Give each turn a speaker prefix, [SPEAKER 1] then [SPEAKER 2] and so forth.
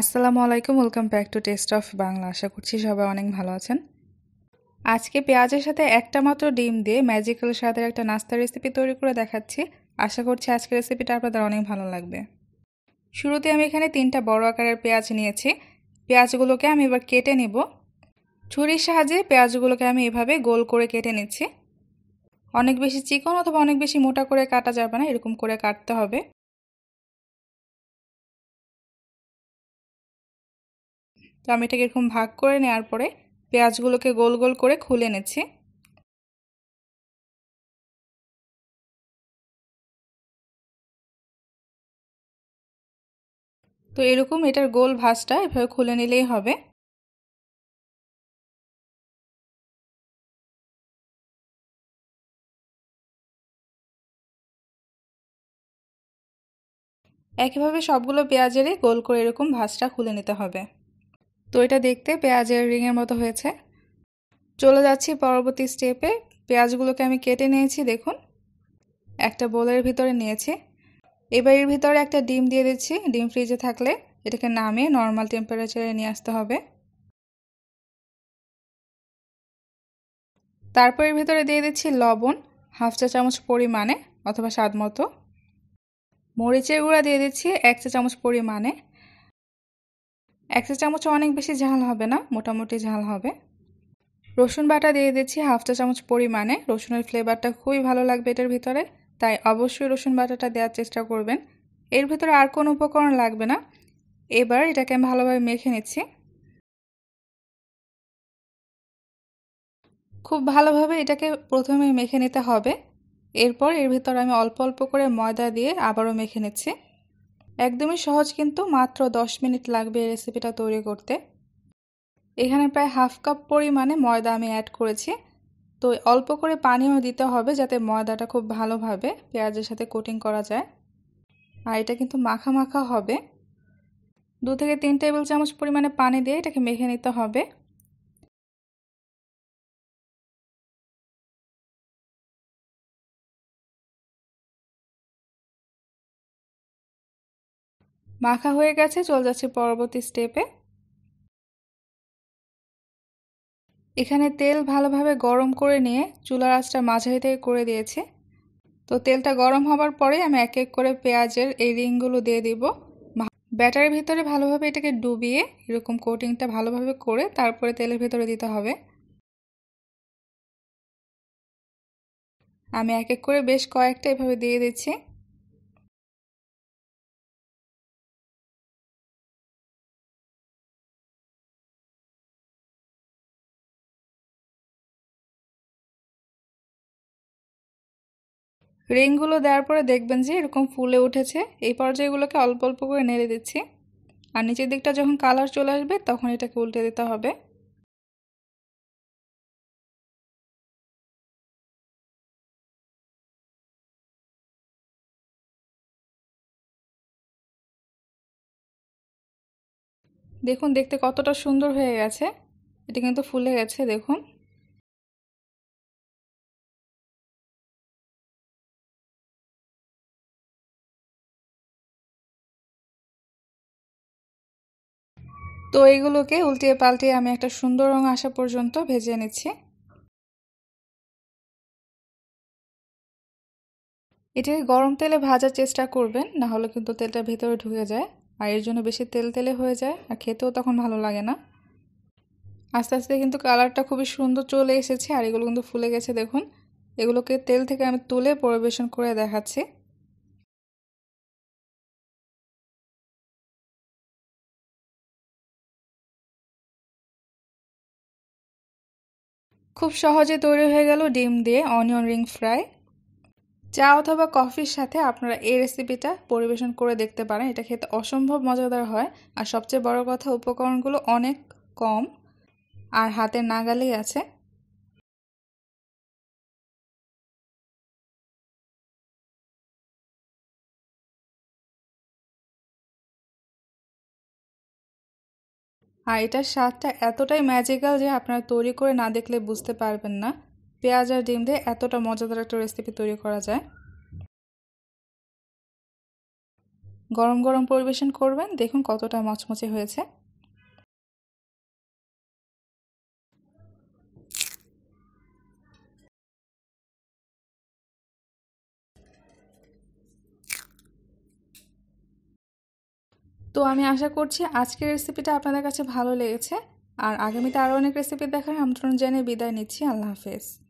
[SPEAKER 1] আসসালামু আলাইকুম welcome back to taste of Bangla আশা করছি সবাই অনেক ভালো আছেন আজকে পেঁয়াজের সাথে একটা মাত্র ডিম দিয়ে ম্যাজিক্যাল স্বাদের একটা নাস্তা রেসিপি তৈরি করে দেখাচ্ছি আশা করছি আজকের রেসিপিটা আপনাদের অনেক ভালো লাগবে শুরুতে আমি এখানে তিনটা বড় আকারের পেঁয়াজ নিয়েছি পেঁয়াজগুলোকে আমি এবার কেটে নেব ছুরির সাহায্যে পেঁয়াজগুলোকে আমি এভাবে গোল করে কেটে নিচ্ছি অনেক বেশি চিকন অথবা অনেক বেশি মোটা করে কাটা যাবে না এরকম করে কাটতে হবে
[SPEAKER 2] তো আমি এটাকে এরকম ভাগ করে নেওয়ার পরে পেঁয়াজগুলোকে গোল গোল করে খুলে নেছি
[SPEAKER 3] তো এরকম এটার গোল ভাজটা এভাবে খুলে নিলেই হবে
[SPEAKER 1] একইভাবে সবগুলো পেঁয়াজেরই গোল করে এরকম ভাজটা খুলে নিতে হবে তো এটা দেখতে পেঁয়াজের রিংয়ের মতো হয়েছে চলে যাচ্ছি পরবর্তী স্টেপে পেঁয়াজগুলোকে আমি কেটে নিয়েছি দেখুন একটা বোলের ভিতরে নিয়েছি এবার এর ভিতরে একটা ডিম দিয়ে দিচ্ছি ডিম ফ্রিজে থাকলে এটাকে নামিয়ে নর্মাল টেম্পারেচারে নিয়ে আসতে হবে তারপর এর ভিতরে দিয়ে দিচ্ছি লবণ হাফ চা চামচ পরিমাণে অথবা স্বাদ মতো মরিচের গুঁড়া দিয়ে দিচ্ছি এক চা চামচ পরিমাণে এক চা চামচ অনেক বেশি ঝাল হবে না মোটামুটি ঝাল হবে রসুন বাটা দিয়ে দিচ্ছি হাফ চা চামচ পরিমাণে রসুনের ফ্লেভারটা খুবই ভালো লাগবে এটার ভিতরে তাই অবশ্যই রসুন বাটাটা দেওয়ার চেষ্টা করবেন এর ভিতরে আর কোনো উপকরণ লাগবে না এবার এটাকে আমি ভালোভাবে মেখে নিচ্ছি খুব ভালোভাবে এটাকে প্রথমে মেখে নিতে হবে এরপর এর ভিতর আমি অল্প অল্প করে ময়দা দিয়ে আবারও মেখে নিচ্ছি একদমই সহজ কিন্তু মাত্র 10 মিনিট লাগবে এই রেসিপিটা তৈরি করতে এখানে প্রায় হাফ কাপ পরিমাণে ময়দা আমি অ্যাড করেছি তো অল্প করে পানিও দিতে হবে যাতে ময়দাটা খুব ভালোভাবে পেঁয়াজের সাথে কোটিং করা যায় আর এটা কিন্তু মাখা মাখা হবে দু থেকে তিন টেবিল চামচ পরিমাণে পানি দিয়ে এটাকে মেখে নিতে হবে
[SPEAKER 2] মাখা হয়ে গেছে চল যাচ্ছে
[SPEAKER 1] পরবর্তী স্টেপে এখানে তেল ভালোভাবে গরম করে নিয়ে চুলার আঁচটা মাঝারি থেকে করে দিয়েছি তো তেলটা গরম হবার পরে আমি এক এক করে পেঁয়াজের এই রিংগুলো দিয়ে দিব ব্যাটারের ভিতরে ভালোভাবে এটাকে ডুবিয়ে এরকম কোটিংটা ভালোভাবে করে তারপরে তেলের ভিতরে দিতে হবে আমি এক এক করে বেশ কয়েকটা এভাবে
[SPEAKER 3] দিয়ে দিচ্ছি
[SPEAKER 2] রিংগুলো
[SPEAKER 1] দেওয়ার পরে দেখবেন যে এরকম ফুলে উঠেছে এই পর্যায়গুলোকে অল্প অল্প করে নেড়ে দিচ্ছি আর নিচের দিকটা যখন কালার চলে আসবে তখন এটাকে উল্টে দিতে হবে
[SPEAKER 2] দেখুন দেখতে কতটা সুন্দর হয়ে গেছে এটা কিন্তু ফুলে গেছে দেখুন তো এইগুলোকে উল্টিয়ে পাল্টিয়ে আমি একটা সুন্দর রং আসা পর্যন্ত ভেজে নিচ্ছি
[SPEAKER 1] এটাকে গরম তেলে ভাজার চেষ্টা করবেন না হলে কিন্তু তেলটা ভেতরে ঢুকে যায় আর এর জন্য বেশি তেল তেলে হয়ে যায় আর খেতেও তখন ভালো লাগে না আস্তে আস্তে কিন্তু কালারটা খুবই সুন্দর চলে এসেছে আর এগুলো কিন্তু ফুলে গেছে দেখুন এগুলোকে তেল থেকে আমি তুলে পরিবেশন করে দেখাচ্ছি খুব সহজে তৈরি হয়ে গেল ডিম দিয়ে অনিয়ন রিং ফ্রাই চা অথবা কফির সাথে আপনারা এই রেসিপিটা পরিবেশন করে দেখতে পারেন এটা খেতে অসম্ভব মজাদার হয় আর সবচেয়ে বড় কথা উপকরণগুলো অনেক কম আর হাতে নাগালেই আছে আর এটার স্বাদটা এতটাই ম্যাজিক্যাল যে আপনারা তৈরি করে না দেখলে বুঝতে পারবেন না পেঁয়াজ আর ডিম দিয়ে এতটা মজাদার একটা রেসিপি তৈরি করা যায় গরম গরম পরিবেশন করবেন দেখুন কতটা
[SPEAKER 2] মচমচে হয়েছে
[SPEAKER 1] তো আমি আশা করছি আজকের রেসিপিটা আপনাদের কাছে ভালো লেগেছে আর আগামীতে আরও অনেক রেসিপি দেখার আমন্ত্রণ জানিয়ে বিদায় নিচ্ছি আল্লাহ হাফেজ